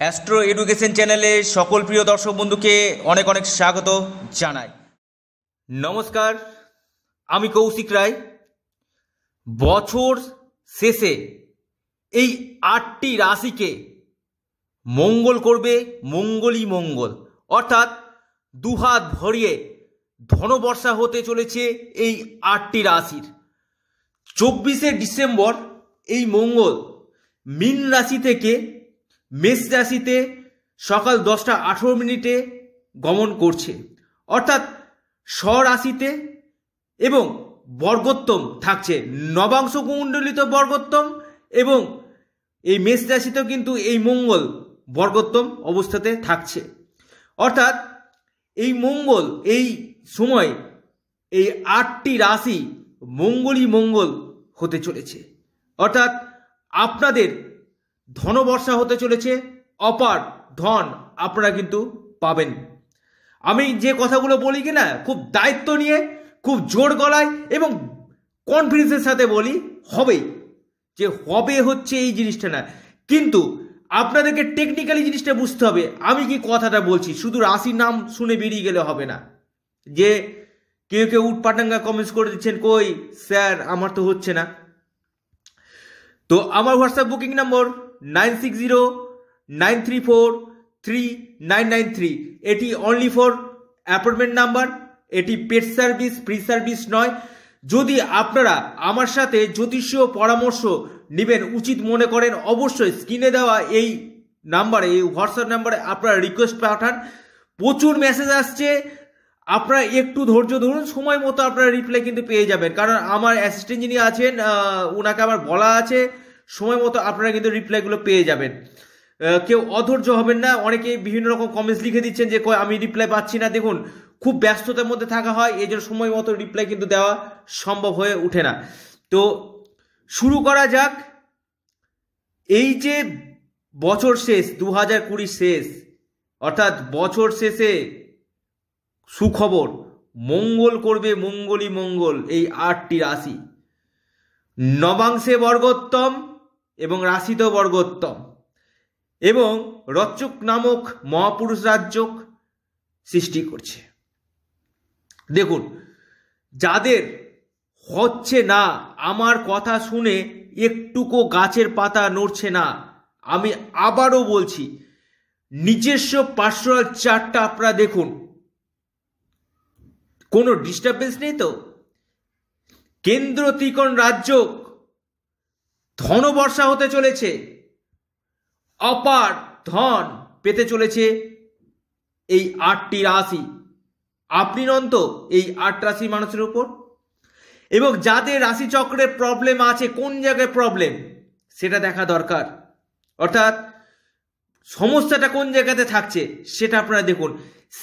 astro education চ্যানেলে সকল প্রিয় দর্শক বন্ধুকে অনেক অনেক স্বাগত জানাই নমস্কার আমি কৌশিক রায় বছর শেষে এই আটটি রাশিকে মঙ্গল করবে মঙ্গলই মঙ্গল অর্থাৎ দুহাত ভরিয়ে ধনবর্ষা হতে চলেছে এই আটটি রাশির চব্বিশে ডিসেম্বর এই মঙ্গল মীন রাশি থেকে মেষ রাশিতে সকাল দশটা আঠেরো মিনিটে গমন করছে অর্থাৎ স্বরাশিতে এবং বর্গোত্তম থাকছে নবাংশ কুণ্ডলিত বর্গোত্তম এবং এই মেষ রাশিতেও কিন্তু এই মঙ্গল বর্গোত্তম অবস্থাতে থাকছে অর্থাৎ এই মঙ্গল এই সময় এই আটটি রাশি মঙ্গলই মঙ্গল হতে চলেছে অর্থাৎ আপনাদের ধনবর্ষা হতে চলেছে অপার ধন আপনারা কিন্তু পাবেন আমি যে কথাগুলো বলি কি না খুব দায়িত্ব নিয়ে খুব জোর গলায় এবং কনফিডেন্সের সাথে বলি হবে যে হবে হচ্ছে এই জিনিসটা না কিন্তু আপনাদেরকে টেকনিক্যালি জিনিসটা বুঝতে হবে আমি কি কথাটা বলছি শুধু রাশির নাম শুনে বেরিয়ে গেলে হবে না যে কেউ কেউ উটপাটাঙ্গা কমেন্টস করে দিচ্ছেন কই স্যার আমার তো হচ্ছে না তো আমার WhatsApp booking number nine six zero nine three four three nine nine three এটি অনলি ফর অ্যাপয়েন্টমেন্ট নাম্বার এটি পেড সার্ভিস ফ্রি সার্ভিস নয় যদি আপনারা আমার সাথে জ্যোতিষীয় পরামর্শ নেবেন উচিত মনে করেন অবশ্যই স্ক্রিনে দেওয়া এই নাম্বারে এই হোয়াটসঅ্যাপ নাম্বারে আপনারা রিকোয়েস্ট পাঠান প্রচুর মেসেজ আসছে আপনারা একটু ধৈর্য ধরুন সময় মতো আপনারা রিপ্লাই কিন্তু পেয়ে যাবেন কারণ আমার অ্যাসিস্ট্যান্ট যিনি আছেন ওনাকে আমার বলা আছে সময় মতো আপনারা কিন্তু রিপ্লাইগুলো পেয়ে যাবেন কেউ অধৈর্য হবেন না অনেকে বিভিন্ন রকম কমেন্টস লিখে দিচ্ছেন যে আমি রিপ্লাই পাচ্ছি না দেখুন খুব ব্যস্ততার মধ্যে থাকা হয় এই জন্য সময় মতো রিপ্লাই কিন্তু দেওয়া সম্ভব হয়ে ওঠে না তো শুরু করা যাক এই যে বছর শেষ দু হাজার শেষ অর্থাৎ বছর শেষে সুখবর মঙ্গল করবে মঙ্গলই মঙ্গল এই আটটি রাশি নবাংশে বর্গোত্তম এবং রাশিত বর্গোত্তম এবং রচক নামক মহাপুরুষ রাজ্য সৃষ্টি করছে দেখুন যাদের হচ্ছে না আমার কথা শুনে একটুকো গাছের পাতা নড়ছে না আমি আবারও বলছি নিজস্ব পার্সোনাল চার্টটা আপনারা দেখুন কোনো ডিস্টারবেন্স নেই তো কেন্দ্র ত্রিকোণ রাজ্য বর্ষা হতে চলেছে অপার ধন পেতে চলেছে এই আটটি রাশি আপনি নন্ত এই আট রাশি মানুষের উপর এবং যাদের চক্রের প্রবলেম আছে কোন জায়গায় প্রবলেম সেটা দেখা দরকার অর্থাৎ সমস্যাটা কোন জায়গাতে থাকছে সেটা আপনারা দেখুন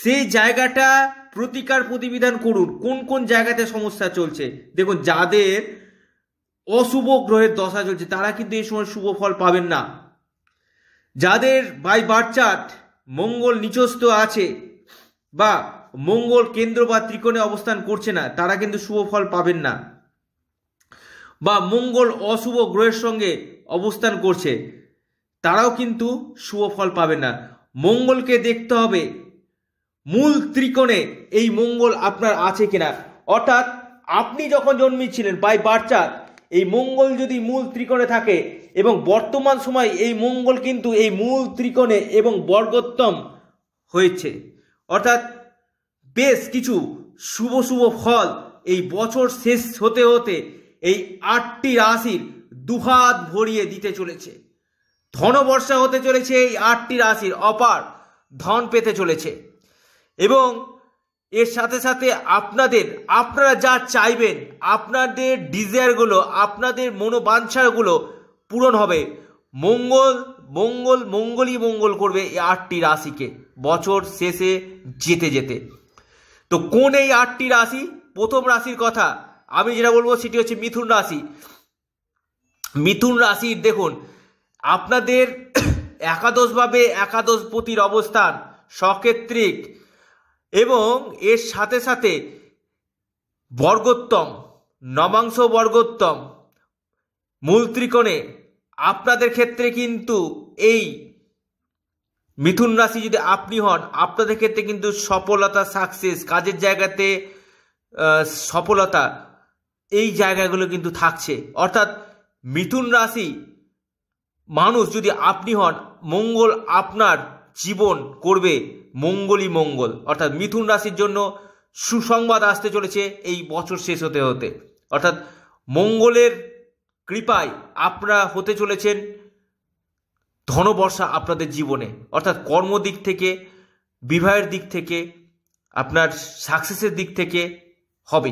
সেই জায়গাটা প্রতিকার প্রতিবিধান করুন কোন কোন জায়গাতে সমস্যা চলছে দেখুন যাদের অশুভ গ্রহের দশা চলছে তারা কিন্তু এই সময় শুভ ফল পাবেন না যাদের বাই বার্চার্ট মঙ্গল নিচস্থ আছে বা মঙ্গল কেন্দ্র বা ত্রিকোণে অবস্থান করছে না তারা কিন্তু শুভ ফল পাবেন না বা মঙ্গল অশুভ গ্রহের সঙ্গে অবস্থান করছে তারাও কিন্তু শুভ ফল পাবে না মঙ্গলকে দেখতে হবে মূল ত্রিকোণে এই মঙ্গল আপনার আছে কিনা অর্থাৎ আপনি যখন জন্মিয়েছিলেন বাই বার্চার এই মঙ্গল যদি মূল ত্রিকোণে থাকে এবং বর্তমান সময় এই মঙ্গল কিন্তু এই মূল ত্রিকোণে এবং বর্গোত্তম হয়েছে অর্থাৎ বেশ কিছু শুভ শুভ ফল এই বছর শেষ হতে হতে এই আটটি রাশির দুহাত ভরিয়ে দিতে চলেছে ধনবর্ষা হতে চলেছে এই আটটি রাশির অপার ধন পেতে চলেছে এবং এর সাথে সাথে আপনাদের আপনারা যা চাইবেন আপনাদের ডিজায়ারগুলো আপনাদের মনোবাঞ্ছাগুলো পূরণ হবে মঙ্গল মঙ্গল মঙ্গলই মঙ্গল করবে এই আটটি রাশিকে বছর শেষে যেতে যেতে তো কোন এই আটটি রাশি প্রথম রাশির কথা আমি যেটা বলবো সেটি হচ্ছে মিথুন রাশি মিথুন রাশির দেখুন আপনাদের একাদশভাবে একাদশপতির অবস্থান সক্ষেত্রিক এবং এর সাথে সাথে বর্গোত্তম নবাংশ বর্গোত্তম মূল ত্রিকোণে আপনাদের ক্ষেত্রে কিন্তু এই মিথুন রাশি যদি আপনি হন আপনাদের ক্ষেত্রে কিন্তু সফলতা সাকসেস কাজের জায়গাতে সফলতা এই জায়গাগুলো কিন্তু থাকছে অর্থাৎ মিথুন রাশি মানুষ যদি আপনি হন মঙ্গল আপনার জীবন করবে মঙ্গলই মঙ্গল অর্থাৎ মিথুন রাশির জন্য সুসংবাদ আসতে চলেছে এই বছর শেষ হতে হতে অর্থাৎ মঙ্গলের কৃপায় আপনারা হতে চলেছেন ধনবর্ষা আপনাদের জীবনে অর্থাৎ কর্মদিক থেকে বিবাহের দিক থেকে আপনার সাকসেসের দিক থেকে হবে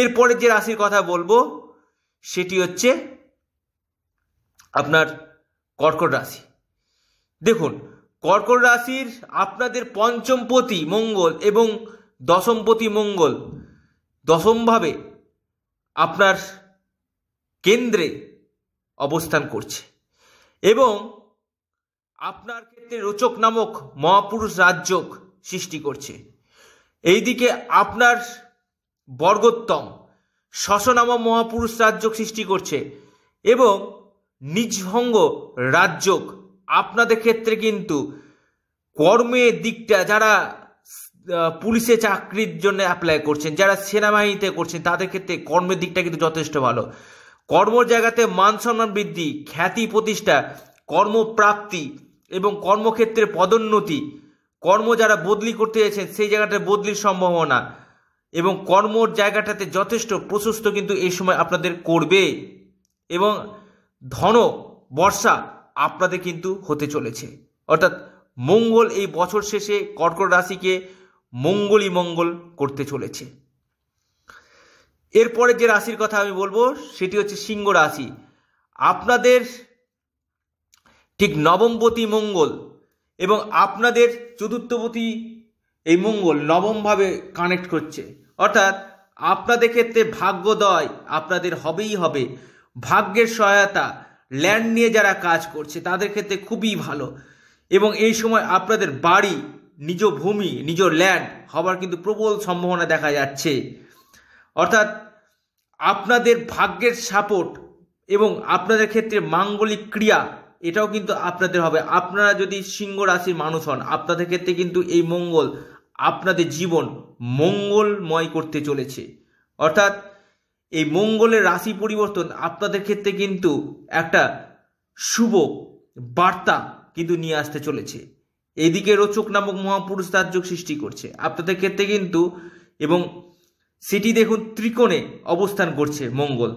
এরপরে যে রাশির কথা বলবো সেটি হচ্ছে আপনার কর্কট রাশি দেখুন কর্কট রাশির আপনাদের পঞ্চমপতি মঙ্গল এবং দশমপতি মঙ্গল দশমভাবে আপনার কেন্দ্রে অবস্থান করছে এবং আপনার ক্ষেত্রে রোচক নামক মহাপুরুষ রাজযোগ সৃষ্টি করছে এইদিকে আপনার বর্গোত্তম শশনামা মহাপুরুষ রাজযোগ সৃষ্টি করছে এবং নিজভঙ্গ রাজযোগ আপনাদের ক্ষেত্রে কিন্তু কর্মের দিকটা যারা পুলিশে চাকরির জন্য অ্যাপ্লাই করছেন যারা সেনাবাহিনীতে করছেন তাদের ক্ষেত্রে কর্মের দিকটা কিন্তু যথেষ্ট ভালো কর্ম জায়গাতে মান সম্মান বৃদ্ধি খ্যাতি প্রতিষ্ঠা কর্মপ্রাপ্তি এবং কর্মক্ষেত্রে পদোন্নতি কর্ম যারা বদলি করতে চাইছেন সেই জায়গাটা বদলির সম্ভাবনা এবং কর্মর জায়গাটাতে যথেষ্ট প্রশস্ত কিন্তু এই সময় আপনাদের করবে এবং ধন বর্ষা আপনাদের কিন্তু হতে চলেছে অর্থাৎ মঙ্গল এই বছর শেষে কর্কট রাশিকে মঙ্গলই মঙ্গল করতে চলেছে এরপরে যে রাশির কথা আমি বলবো সেটি হচ্ছে সিংহ রাশি আপনাদের ঠিক নবমপতি মঙ্গল এবং আপনাদের চতুর্থপতি এই মঙ্গল নবমভাবে কানেক্ট করছে অর্থাৎ আপনাদের ক্ষেত্রে ভাগ্যোদয় আপনাদের হবেই হবে ভাগ্যের সহায়তা ল্যান্ড নিয়ে যারা কাজ করছে তাদের ক্ষেত্রে খুবই ভালো এবং এই সময় আপনাদের বাড়ি নিজ ভূমি নিজ ল্যান্ড হবার কিন্তু প্রবল সম্ভাবনা দেখা যাচ্ছে অর্থাৎ আপনাদের ভাগ্যের সাপোর্ট এবং আপনাদের ক্ষেত্রে মাঙ্গলিক ক্রিয়া এটাও কিন্তু আপনাদের হবে আপনারা যদি সিংহ রাশির মানুষ হন আপনাদের ক্ষেত্রে কিন্তু এই মঙ্গল আপনাদের জীবন মঙ্গলময় করতে চলেছে অর্থাৎ এই মঙ্গলের রাশি পরিবর্তন আপনাদের ক্ষেত্রে কিন্তু একটা শুভ বার্তা কিন্তু নিয়ে আসতে চলেছে এদিকে রোচক নামক মহাপুরুষ তার যোগ সৃষ্টি করছে আপনাদের ক্ষেত্রে কিন্তু এবং সেটি দেখুন ত্রিকোণে অবস্থান করছে মঙ্গল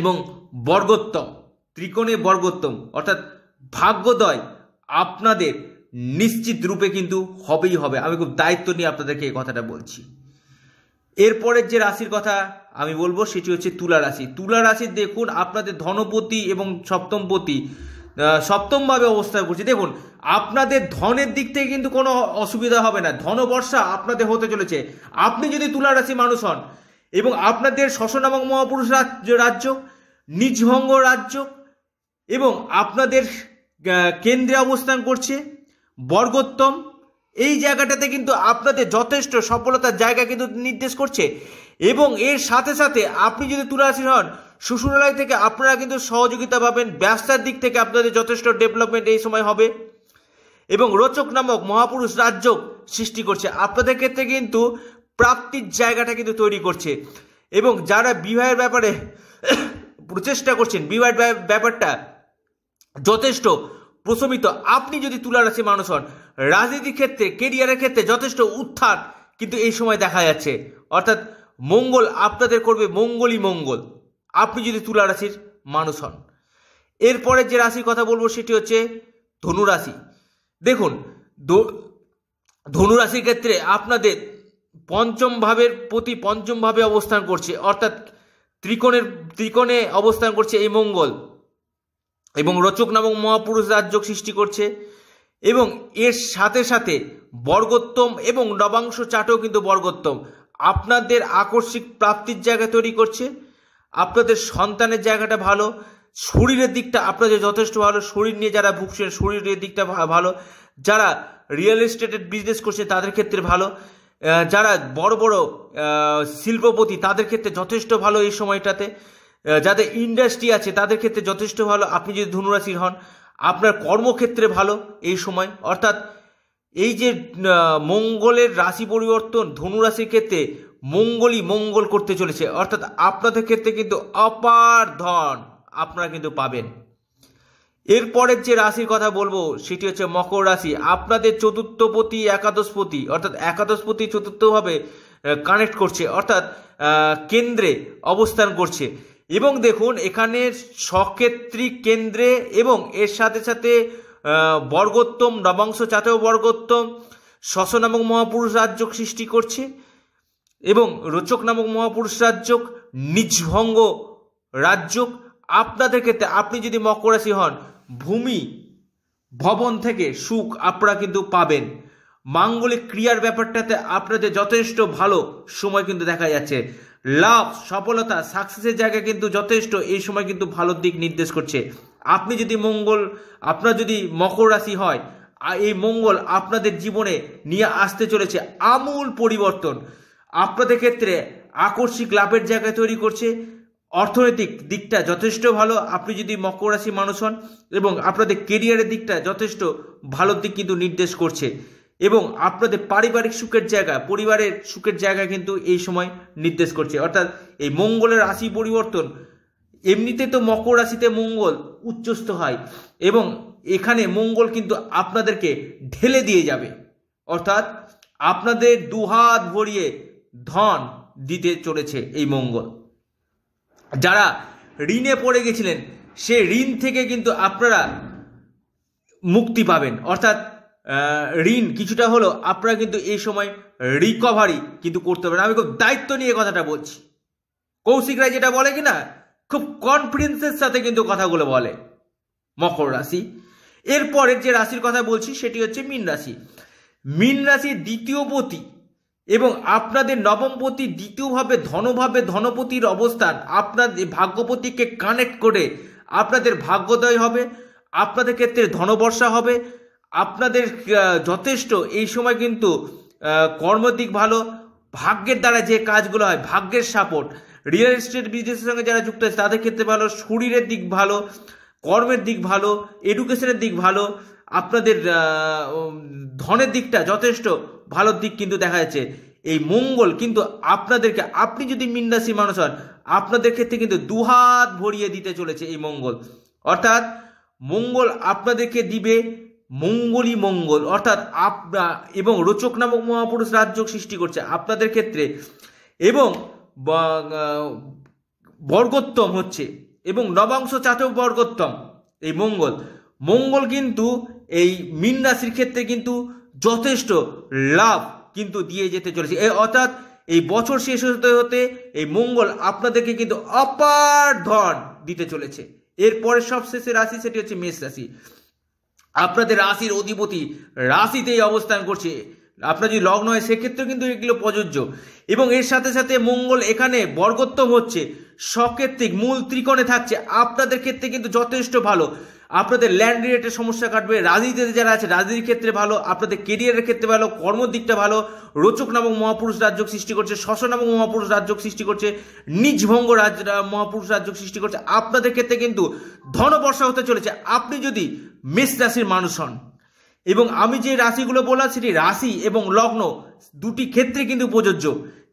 এবং বর্গোত্তম ত্রিকোণে বর্গোত্তম অর্থাৎ ভাগ্যদয় আপনাদের নিশ্চিত রূপে কিন্তু হবেই হবে আমি খুব দায়িত্ব নিয়ে আপনাদেরকে এই কথাটা বলছি এরপরের যে রাশির কথা আমি বলবো সেটি হচ্ছে তুলা রাশি তুলা রাশি দেখুন আপনাদের ধনপতি এবং সপ্তমপতি সপ্তমভাবে অবস্থান করছে দেখুন আপনাদের ধনের দিক থেকে কিন্তু কোনো অসুবিধা হবে না ধনবর্ষা আপনাদের হতে চলেছে আপনি যদি তুলা রাশি মানুষ হন এবং আপনাদের শ্বসন এবং মহাপুরুষ রাজ্য রাজ্য নিজভঙ্গ রাজ্য এবং আপনাদের কেন্দ্রে অবস্থান করছে বর্গোত্তম এই জায়গাটাতে কিন্তু আপনাদের যথেষ্ট সফলতার জায়গা কিন্তু নির্দেশ করছে এবং এর সাথে সাথে আপনি যদি তুলে আসি হন শ্বশুরালয় থেকে আপনারা কিন্তু সহযোগিতা পাবেন ব্যবসার দিক থেকে আপনাদের যথেষ্ট ডেভেলপমেন্ট এই সময় হবে এবং রোচক নামক মহাপুরুষ রাজ্য সৃষ্টি করছে আপনাদের ক্ষেত্রে কিন্তু প্রাপ্তির জায়গাটা কিন্তু তৈরি করছে এবং যারা বিবাহের ব্যাপারে প্রচেষ্টা করছেন বিবাহের ব্যাপারটা যথেষ্ট প্রশমিত আপনি যদি তুলারাশি মানুষ হন রাজনীতির ক্ষেত্রে কেরিয়ারের ক্ষেত্রে যথেষ্ট উত্থান কিন্তু এই সময় দেখা যাচ্ছে অর্থাৎ মঙ্গল আপনাদের করবে মঙ্গলই মঙ্গল আপনি যদি তুলারাশির মানুষ হন এরপরে যে রাশির কথা বলবো সেটি হচ্ছে ধনুরাশি দেখুন ধনুরাশির ক্ষেত্রে আপনাদের পঞ্চম ভাবের প্রতি পঞ্চম ভাবে অবস্থান করছে অর্থাৎ ত্রিকোণের ত্রিকোণে অবস্থান করছে এই মঙ্গল এবং রচক নামক মহাপুরুষ রাজযোগ সৃষ্টি করছে এবং এর সাথে সাথে বর্গোত্তম এবং নবাংশ চাটও কিন্তু বর্গোত্তম আপনাদের আকস্মিক প্রাপ্তির জায়গা তৈরি করছে আপনাদের সন্তানের জায়গাটা ভালো শরীরের দিকটা আপনাদের যথেষ্ট ভালো শরীর নিয়ে যারা ভুগছেন শরীরের দিকটা ভালো যারা রিয়েল এস্টেটের বিজনেস করছে তাদের ক্ষেত্রে ভালো যারা বড় বড় শিল্পপতি তাদের ক্ষেত্রে যথেষ্ট ভালো এই সময়টাতে যাদের ইন্ডাস্ট্রি আছে তাদের ক্ষেত্রে যথেষ্ট ভালো আপনি যদি ধনুরাশির হন আপনার কর্মক্ষেত্রে ভালো এই সময় অর্থাৎ এই যে মঙ্গলের রাশি পরিবর্তন ধনুরাশির ক্ষেত্রে মঙ্গলই মঙ্গল করতে চলেছে অর্থাৎ আপনাদের ক্ষেত্রে কিন্তু অপার ধন আপনারা কিন্তু পাবেন এরপরের যে রাশির কথা বলবো সেটি হচ্ছে মকর রাশি আপনাদের চতুর্থপতি একাদশপতি অর্থাৎ একাদশপতি চতুর্থভাবে কানেক্ট করছে অর্থাৎ কেন্দ্রে অবস্থান করছে এবং দেখুন এখানে সক্ষেত্রিক কেন্দ্রে এবং এর সাথে সাথে বর্গোত্তম নবাংশ চাতেও বর্গোত্তম শশ নামক মহাপুরুষ রাজ্য সৃষ্টি করছে এবং রোচক নামক মহাপুরুষ রাজ্য নিজভঙ্গ রাজ্য আপনাদের ক্ষেত্রে আপনি যদি মকরাশি হন ভূমি ভবন থেকে সুখ আপনারা কিন্তু পাবেন মাঙ্গলিক ক্রিয়ার ব্যাপারটাতে আপনাদের যথেষ্ট ভালো সময় কিন্তু দেখা যাচ্ছে লাভ সফলতা সাকসেসের জায়গা কিন্তু যথেষ্ট এই সময় কিন্তু ভালো দিক নির্দেশ করছে আপনি যদি মঙ্গল আপনার যদি মকর রাশি হয় এই মঙ্গল আপনাদের জীবনে নিয়ে আসতে চলেছে আমূল পরিবর্তন আপনাদের ক্ষেত্রে আকস্মিক লাভের জায়গা তৈরি করছে অর্থনৈতিক দিকটা যথেষ্ট ভালো আপনি যদি মকর রাশি মানুষ হন এবং আপনাদের কেরিয়ারের দিকটা যথেষ্ট ভালো দিক কিন্তু নির্দেশ করছে এবং আপনাদের পারিবারিক সুখের জায়গা পরিবারের সুখের জায়গা কিন্তু এই সময় নির্দেশ করছে অর্থাৎ এই মঙ্গলের রাশি পরিবর্তন এমনিতে তো মকর রাশিতে মঙ্গল উচ্চস্থ হয় এবং এখানে মঙ্গল কিন্তু আপনাদেরকে ঢেলে দিয়ে যাবে অর্থাৎ আপনাদের দুহাত ভরিয়ে ধন দিতে চলেছে এই মঙ্গল যারা ঋণে পড়ে গেছিলেন সে ঋণ থেকে কিন্তু আপনারা মুক্তি পাবেন অর্থাৎ ঋণ কিছুটা হলো আপনারা কিন্তু এই সময় রিকভারি কিন্তু করতে পারেন আমি খুব দায়িত্ব নিয়ে কথাটা বলছি কৌশিক রায় যেটা বলে কিনা খুব কনফিডেন্সের সাথে কিন্তু কথাগুলো বলে মকর রাশি এরপরের যে রাশির কথা বলছি সেটি হচ্ছে মিন রাশি মীন রাশির দ্বিতীয়পতি এবং আপনাদের নবমপতি দ্বিতীয়ভাবে ধনভাবে ধনপতির অবস্থান আপনাদের ভাগ্যপতিকে কানেক্ট করে আপনাদের ভাগ্যোদয় হবে আপনাদের ক্ষেত্রে ধনবর্ষা হবে আপনাদের যথেষ্ট এই সময় কিন্তু কর্মদিক ভালো ভাগ্যের দ্বারা যে কাজগুলো হয় ভাগ্যের সাপোর্ট রিয়েল এস্টেট বিজনেসের সঙ্গে যারা যুক্ত আছে তাদের ক্ষেত্রে ভালো শরীরের দিক ভালো কর্মের দিক ভালো এডুকেশনের দিক ভালো আপনাদের ধনের দিকটা যথেষ্ট ভালো দিক কিন্তু দেখা যাচ্ছে এই মঙ্গল কিন্তু আপনাদেরকে আপনি যদি মিন্ডাসি মানুষ হন আপনাদের ক্ষেত্রে কিন্তু দুহাত ভরিয়ে দিতে চলেছে এই মঙ্গল অর্থাৎ মঙ্গল আপনাদেরকে দিবে মঙ্গলই মঙ্গল অর্থাৎ আপনা এবং রোচক নামক মহাপুরুষ রাজ্য সৃষ্টি করছে আপনাদের ক্ষেত্রে এবং বর্গোত্তম হচ্ছে এবং নবাংশ চাতক বর্গোত্তম এই মঙ্গল মঙ্গল কিন্তু এই মীন রাশির ক্ষেত্রে কিন্তু যথেষ্ট লাভ কিন্তু দিয়ে যেতে চলেছে অর্থাৎ এই বছর শেষ হতে হতে এই মঙ্গল আপনাদেরকে কিন্তু অপার ধন দিতে চলেছে এরপরে সবশেষে রাশি সেটি হচ্ছে মেষ রাশি আপনাদের রাশির অধিপতি রাশিতেই অবস্থান করছে আপনার যদি লগ্ন হয় সেক্ষেত্রে কিন্তু এগুলো প্রযোজ্য এবং এর সাথে সাথে মঙ্গল এখানে বর্গোত্তম হচ্ছে সকেত্রিক মূল ত্রিকোণে থাকছে আপনাদের ক্ষেত্রে কিন্তু যথেষ্ট ভালো আপনাদের ল্যান্ড রিলেটেড সমস্যা কাটবে রাজনীতিতে যারা আছে রাজনীতির ক্ষেত্রে ভালো আপনাদের কেরিয়ারের ক্ষেত্রে ভালো কর্মর দিকটা ভালো রোচক নামক মহাপুরুষ রাজ্য সৃষ্টি করছে শশ নামক মহাপুরুষ রাজ্য সৃষ্টি করছে নিজভঙ্গ রাজ মহাপুরুষ রাজ্য সৃষ্টি করছে আপনাদের ক্ষেত্রে কিন্তু ধন বর্ষা হতে চলেছে আপনি যদি মেষ রাশির মানুষ হন এবং আমি যে রাশিগুলো বললাম সেটি রাশি এবং লগ্ন দুটি ক্ষেত্রে কিন্তু প্রযোজ্য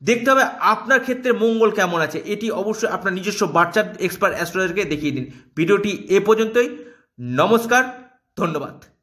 দেখতে হবে আপনার ক্ষেত্রে মঙ্গল কেমন আছে এটি অবশ্যই আপনার নিজস্ব বাচ্চার এক্সপার্ট অ্যাস্ট্রোলজারকে দেখিয়ে দিন ভিডিওটি এ পর্যন্তই নমস্কার ধন্যবাদ